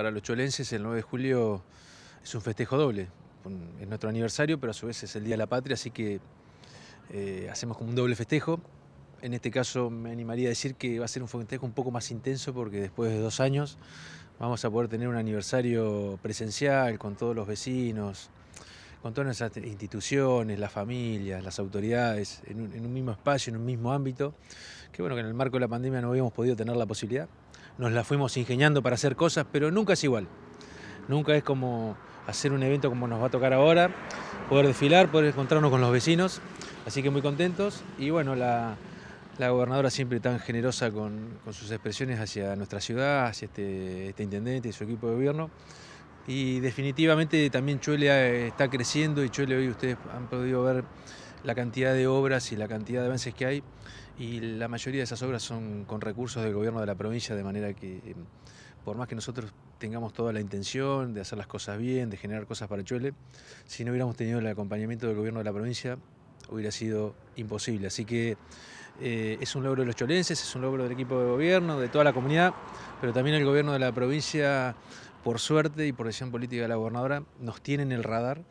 Para los cholenses el 9 de julio es un festejo doble, es nuestro aniversario, pero a su vez es el Día de la Patria, así que eh, hacemos como un doble festejo. En este caso me animaría a decir que va a ser un festejo un poco más intenso porque después de dos años vamos a poder tener un aniversario presencial con todos los vecinos, con todas nuestras instituciones, las familias, las autoridades, en un, en un mismo espacio, en un mismo ámbito, que bueno, que en el marco de la pandemia no habíamos podido tener la posibilidad nos la fuimos ingeniando para hacer cosas, pero nunca es igual. Nunca es como hacer un evento como nos va a tocar ahora, poder desfilar, poder encontrarnos con los vecinos, así que muy contentos. Y bueno, la, gobernadora siempre tan generosa con, sus expresiones hacia nuestra ciudad, hacia este, este intendente y su equipo de gobierno. Y definitivamente también Chuele eh, está creciendo y Chuele hoy ustedes han podido ver la cantidad de obras y la cantidad de avances que hay, y la mayoría de esas obras son con recursos del gobierno de la provincia, de manera que eh, por más que nosotros tengamos toda la intención de hacer las cosas bien, de generar cosas para chole si no hubiéramos tenido el acompañamiento del gobierno de la provincia, hubiera sido imposible. Así que eh, es un logro de los cholenses, es un logro del equipo de gobierno, de toda la comunidad, pero también el gobierno de la provincia, por suerte y por decisión política de la gobernadora, nos tiene en el radar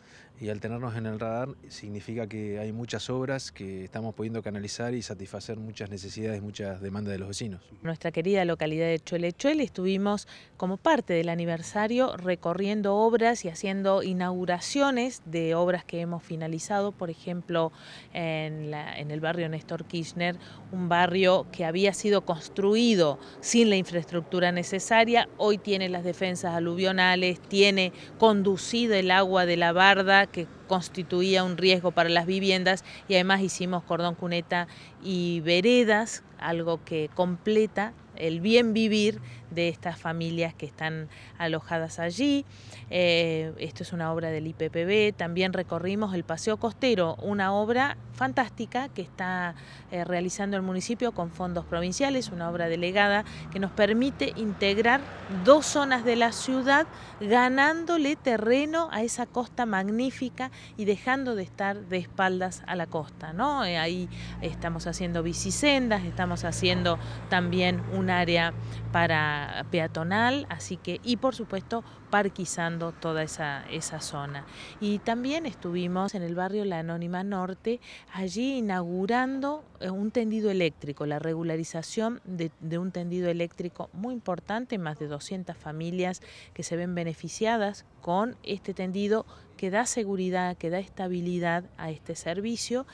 y al tenernos en el radar significa que hay muchas obras que estamos pudiendo canalizar y satisfacer muchas necesidades, muchas demandas de los vecinos. Nuestra querida localidad de Chuele estuvimos como parte del aniversario recorriendo obras y haciendo inauguraciones de obras que hemos finalizado, por ejemplo la, en el barrio Néstor Kirchner, un barrio que había sido construido sin la infraestructura necesaria, hoy tiene las defensas aluvionales, tiene conducido el agua de la barda, que constituía un riesgo para las viviendas y además hicimos cordón cuneta y veredas, algo que completa el bien vivir de estas familias que están alojadas allí. Eh, esto es una obra del IPPB. También recorrimos el Paseo Costero, una obra fantástica que está eh, realizando el municipio con fondos provinciales, una obra delegada que nos permite integrar dos zonas de la ciudad ganándole terreno a esa costa magnífica y dejando de estar de espaldas a la costa. ¿no? Eh, ahí estamos haciendo bicisendas, estamos haciendo también un área para peatonal, así que, y por supuesto, parquizando toda esa, zona. Y también estuvimos en el barrio La Anónima Norte, allí inaugurando eh, un tendido eléctrico, la regularización de, un tendido eléctrico muy importante, más de 200 familias que se ven beneficiadas con este tendido que da seguridad, que da estabilidad a este servicio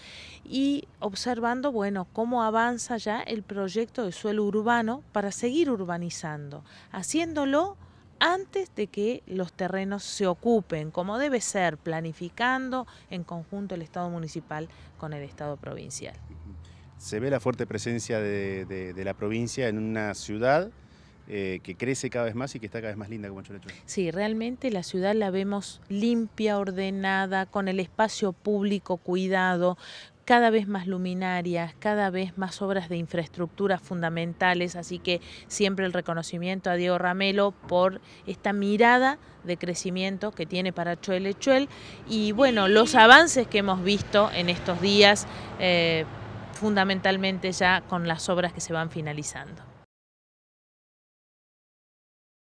y observando, bueno, cómo avanza ya el proyecto de suelo urbano para seguir urbanizando, haciéndolo antes de que los terrenos se ocupen, como debe ser, planificando en conjunto el Estado municipal con el Estado provincial. Se ve la fuerte presencia de, la provincia en una ciudad eh, que crece cada vez más y que está cada vez más linda como Chorachua. Sí, realmente la ciudad la vemos limpia, ordenada, con el espacio público cuidado, cada vez más luminarias, cada vez más obras de infraestructuras fundamentales, así que siempre el reconocimiento a Diego Ramelo por esta mirada de crecimiento que tiene para Chuel Echuel y bueno, los avances que hemos visto en estos días, eh, fundamentalmente ya con las obras que se van finalizando.